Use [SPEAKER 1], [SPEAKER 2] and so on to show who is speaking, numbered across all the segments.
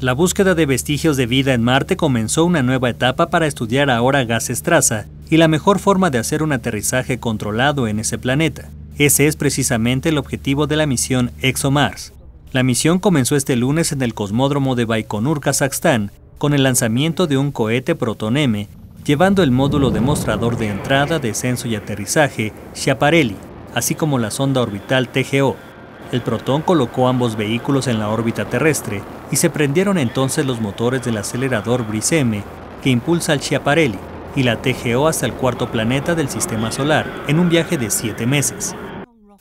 [SPEAKER 1] La búsqueda de vestigios de vida en Marte comenzó una nueva etapa para estudiar ahora gases traza y la mejor forma de hacer un aterrizaje controlado en ese planeta. Ese es precisamente el objetivo de la misión ExoMars. La misión comenzó este lunes en el cosmódromo de Baikonur, Kazajstán, con el lanzamiento de un cohete Proton M, llevando el módulo demostrador de entrada, descenso y aterrizaje Schiaparelli, así como la sonda orbital TGO. El Protón colocó ambos vehículos en la órbita terrestre y se prendieron entonces los motores del acelerador Brice-M, que impulsa al Schiaparelli, y la TGO hasta el cuarto planeta del Sistema Solar, en un viaje de siete meses.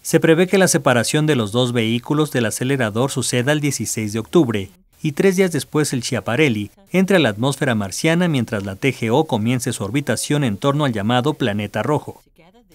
[SPEAKER 1] Se prevé que la separación de los dos vehículos del acelerador suceda el 16 de octubre, y tres días después el Schiaparelli entra a la atmósfera marciana mientras la TGO comience su orbitación en torno al llamado planeta rojo.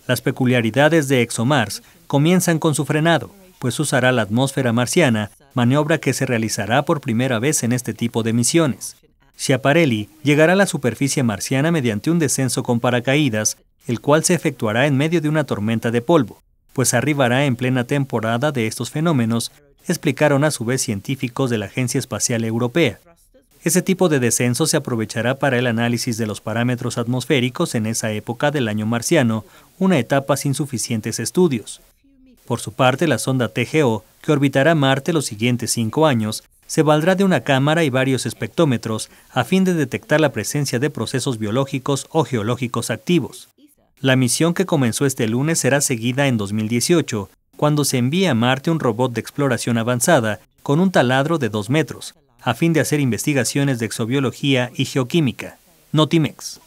[SPEAKER 1] Las peculiaridades de ExoMars comienzan con su frenado, pues usará la atmósfera marciana, maniobra que se realizará por primera vez en este tipo de misiones. Schiaparelli llegará a la superficie marciana mediante un descenso con paracaídas, el cual se efectuará en medio de una tormenta de polvo, pues arribará en plena temporada de estos fenómenos, explicaron a su vez científicos de la Agencia Espacial Europea. Ese tipo de descenso se aprovechará para el análisis de los parámetros atmosféricos en esa época del año marciano, una etapa sin suficientes estudios. Por su parte, la sonda TGO, que orbitará Marte los siguientes cinco años, se valdrá de una cámara y varios espectrómetros a fin de detectar la presencia de procesos biológicos o geológicos activos. La misión que comenzó este lunes será seguida en 2018, cuando se envía a Marte un robot de exploración avanzada con un taladro de 2 metros, a fin de hacer investigaciones de exobiología y geoquímica. Notimex.